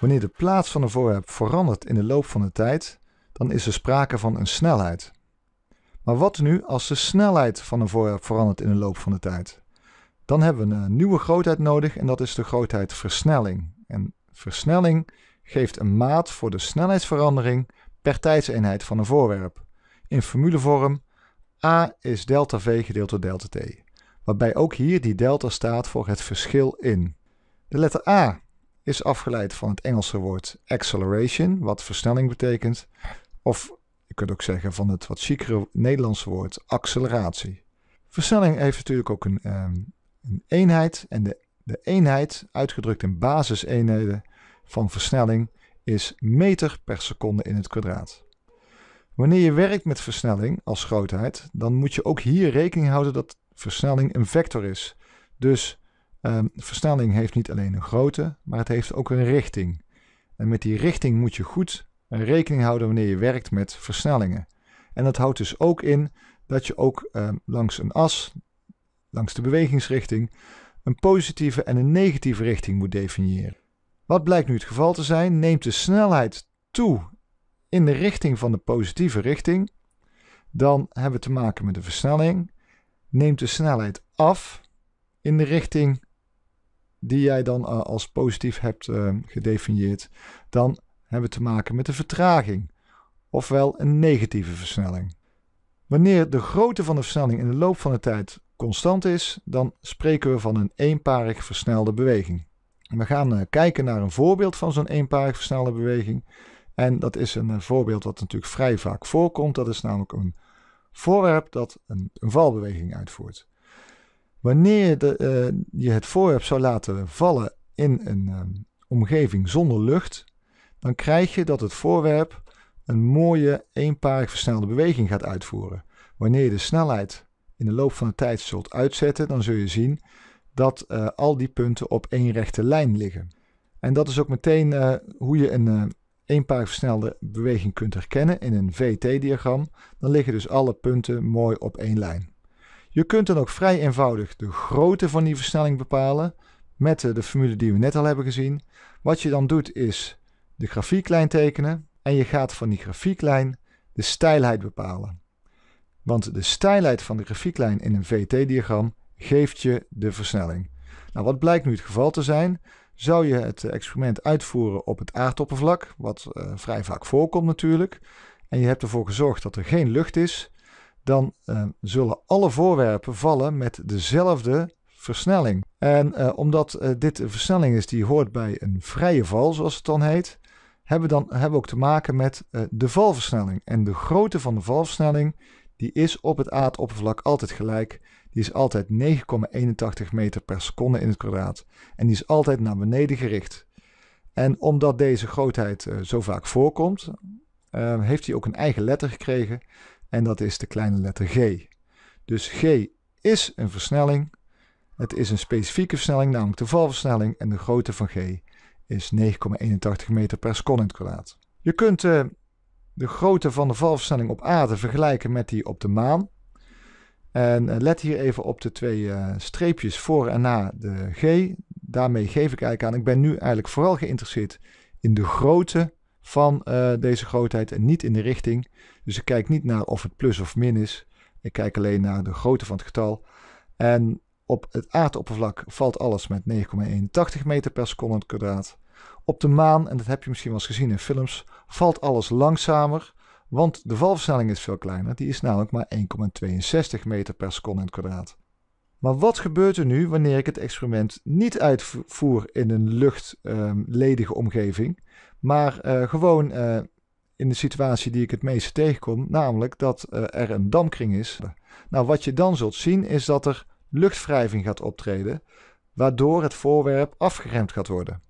Wanneer de plaats van een voorwerp verandert in de loop van de tijd, dan is er sprake van een snelheid. Maar wat nu als de snelheid van een voorwerp verandert in de loop van de tijd? Dan hebben we een nieuwe grootheid nodig en dat is de grootheid versnelling. En versnelling geeft een maat voor de snelheidsverandering per tijdseenheid van een voorwerp. In formulevorm A is delta V gedeeld door delta T, waarbij ook hier die delta staat voor het verschil in. De letter A is afgeleid van het Engelse woord acceleration, wat versnelling betekent. Of je kunt ook zeggen van het wat chicere Nederlandse woord acceleratie. Versnelling heeft natuurlijk ook een, ehm, een eenheid en de, de eenheid, uitgedrukt in eenheden van versnelling, is meter per seconde in het kwadraat. Wanneer je werkt met versnelling als grootheid, dan moet je ook hier rekening houden dat versnelling een vector is. Dus Um, ehm, versnelling heeft niet alleen een grootte, maar het heeft ook een richting. En met die richting moet je goed rekening houden wanneer je werkt met versnellingen. En dat houdt dus ook in dat je ook ehm, langs een as, langs de bewegingsrichting, een positieve en een negatieve richting moet definiëren. Wat blijkt nu het geval te zijn, neemt de snelheid toe in de richting van de positieve richting, dan hebben we te maken met de versnelling. Neemt de snelheid af in de richting die jij dan eh, als positief hebt eh, gedefinieerd, dan hebben we te maken met een vertraging, ofwel een negatieve versnelling. Wanneer de grootte van de versnelling in de loop van de tijd constant is, dan spreken we van een eenparig versnelde beweging. We gaan eh, kijken naar een voorbeeld van zo'n eenparig versnelde beweging. En dat is een voorbeeld wat natuurlijk vrij vaak voorkomt. Dat is namelijk een voorwerp dat een valbeweging uitvoert. Wanneer eh, je het voorwerp zou laten vallen in een ehm, omgeving zonder lucht, dan krijg je dat het voorwerp een mooie eenparig versnelde beweging gaat uitvoeren. Wanneer je de snelheid in de loop van de tijd zult uitzetten, dan zul je zien dat eh, al die punten op één rechte lijn liggen. En dat is ook meteen eh, hoe je een uh, eenparig versnelde beweging kunt herkennen in een VT-diagram. Dan liggen dus alle punten mooi op één lijn. Je kunt dan ook vrij eenvoudig de grootte van die versnelling bepalen met eh, de formule die we net al hebben gezien. Wat je dan doet is de grafieklijn tekenen en je gaat van die grafieklijn de stijlheid bepalen. Want de stijlheid van de grafieklijn in een VT-diagram geeft je de versnelling. Nou, wat blijkt nu het geval te zijn? Zou je het eh, experiment uitvoeren op het aardoppervlak, wat eh, vrij vaak voorkomt natuurlijk, en je hebt ervoor gezorgd dat er geen lucht is, dan ehm, zullen alle voorwerpen vallen met dezelfde versnelling. En eh, omdat eh, dit een versnelling is die hoort bij een vrije val, zoals het dan heet, hebben we, dan, hebben we ook te maken met eh, de valversnelling. En de grootte van de valversnelling die is op het aardoppervlak altijd gelijk. Die is altijd 9,81 meter per seconde in het kwadraat. En die is altijd naar beneden gericht. En omdat deze grootheid zo vaak voorkomt, ehm, heeft hij ook een eigen letter gekregen en dat is de kleine letter g. Dus g is een versnelling. Het is een specifieke versnelling, namelijk de valversnelling en de grootte van g is 9,81 meter per seconde kwadraat. Je kunt eh, de grootte van de valversnelling op aarde vergelijken met die op de maan. En eh, let hier even op de twee eh, streepjes voor en na de g. Daarmee geef ik eigenlijk aan, ik ben nu eigenlijk vooral geïnteresseerd in de grootte van eh, deze grootheid en niet in de richting. Dus ik kijk niet naar of het plus of min is. Ik kijk alleen naar de grootte van het getal. En op het aardoppervlak valt alles met 9,81 meter per seconde kwadraat. Op de maan, en dat heb je misschien wel eens gezien in films, valt alles langzamer, want de valversnelling is veel kleiner. Die is namelijk maar 1,62 meter per seconde kwadraat. Maar wat gebeurt er nu wanneer ik het experiment niet uitvoer in een luchtledige ehm, omgeving, maar eh, gewoon eh, in de situatie die ik het meeste tegenkom, namelijk dat eh, er een dampkring is? Nou, wat je dan zult zien is dat er luchtwrijving gaat optreden, waardoor het voorwerp afgeremd gaat worden.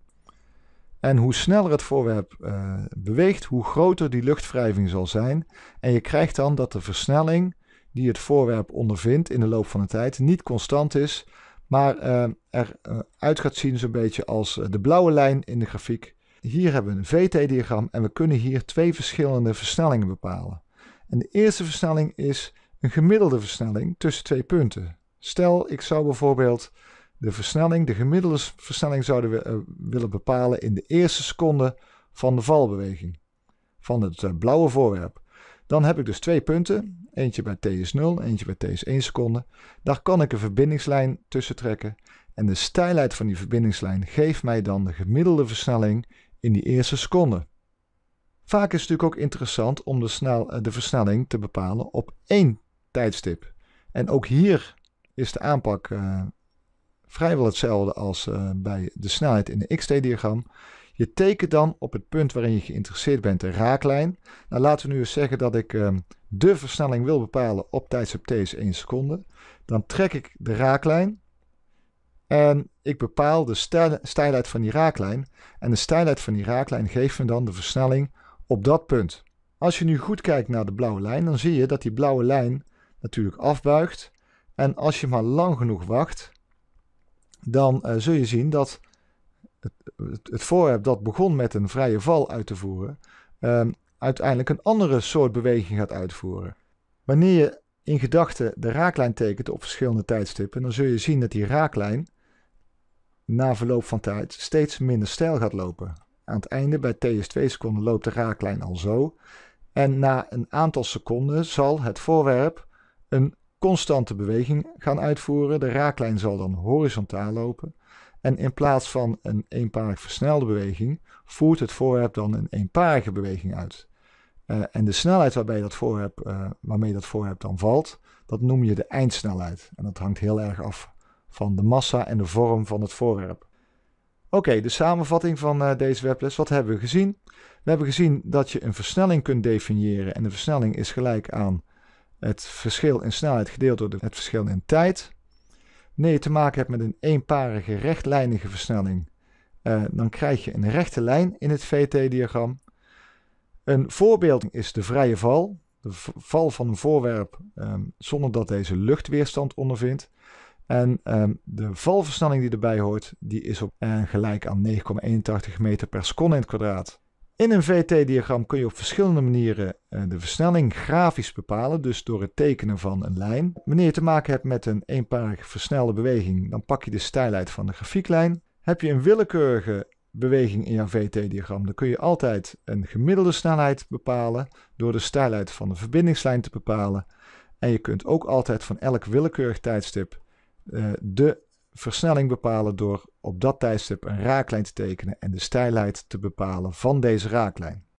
En hoe sneller het voorwerp beweegt, hoe groter die luchtwrijving zal zijn. En je krijgt dan dat de versnelling die het voorwerp ondervindt in de loop van de tijd, niet constant is, maar uh, eh, eruit eh, gaat zien zo'n beetje als eh, de blauwe lijn in de grafiek. Hier hebben we een VT-diagram en we kunnen hier twee verschillende versnellingen bepalen. En de eerste versnelling is een gemiddelde versnelling tussen twee punten. Stel, ik zou bijvoorbeeld de versnelling, de gemiddelde versnelling zouden we willen bepalen in de eerste seconde van de valbeweging van het blauwe voorwerp. Dan heb ik dus twee punten. Eentje bij t is 0, eentje bij t is 1 seconde. Daar kan ik een verbindingslijn tussen trekken. En de stijlheid van die verbindingslijn geeft mij dan de gemiddelde versnelling in die eerste seconde. Vaak is het natuurlijk ook interessant om de, snel, eh, de versnelling te bepalen op één tijdstip. En ook hier is de aanpak eh, vrijwel hetzelfde als eh, bij de snelheid in de XT-diagram. Je tekent dan op het punt waarin je geïnteresseerd bent de raaklijn. Nou, laten we nu eens zeggen dat ik um, de versnelling wil bepalen op tijdstip t is 1 seconde. Dan trek ik de raaklijn en ik bepaal de stijlheid van die raaklijn. En de stijlheid van die raaklijn geeft me dan de versnelling op dat punt. Als je nu goed kijkt naar de blauwe lijn, dan zie je dat die blauwe lijn natuurlijk afbuigt. En als je maar lang genoeg wacht, dan eh, zul je zien dat het, het, voorwerp dat begon met een vrije val uit te voeren, um, uiteindelijk een andere soort beweging gaat uitvoeren. Wanneer je in gedachten de raaklijn tekent op verschillende tijdstippen, dan zul je zien dat die raaklijn na verloop van tijd steeds minder stijl gaat lopen. Aan het einde, bij T is 2 seconden, loopt de raaklijn al zo. En na een aantal seconden zal het voorwerp een constante beweging gaan uitvoeren. De raaklijn zal dan horizontaal lopen. En in plaats van een eenparig versnelde beweging, voert het voorwerp dan een eenparige beweging uit. Eh, en de snelheid waarbij dat voorwerp, eh, waarmee dat voorwerp dan valt, dat noem je de eindsnelheid. En dat hangt heel erg af van de massa en de vorm van het voorwerp. Oké, de samenvatting van eh, deze webles. Wat hebben we gezien? We hebben gezien dat je een versnelling kunt definiëren. En de versnelling is gelijk aan het verschil in snelheid gedeeld door het verschil in tijd. Nee, je te maken hebt met een eenparige rechtlijnige versnelling. Eh, dan krijg je een rechte lijn in het VT-diagram. Een voorbeeld is de vrije val. De val van een voorwerp ehm, zonder dat deze luchtweerstand ondervindt. En ehm, de valversnelling die erbij hoort, die is op uh, gelijk aan 9,81 meter per seconde in het kwadraat. In een VT-diagram kun je op verschillende manieren eh, de versnelling grafisch bepalen, dus door het tekenen van een lijn. Wanneer je te maken hebt met een eenparig versnelde beweging, dan pak je de stijlheid van de grafieklijn. Heb je een willekeurige beweging in jouw VT-diagram, dan kun je altijd een gemiddelde snelheid bepalen door de stijlheid van de verbindingslijn te bepalen. En je kunt ook altijd van elk willekeurig tijdstip eh, de versnelling bepalen door op dat tijdstip een raaklijn te tekenen en de stijlheid te bepalen van deze raaklijn.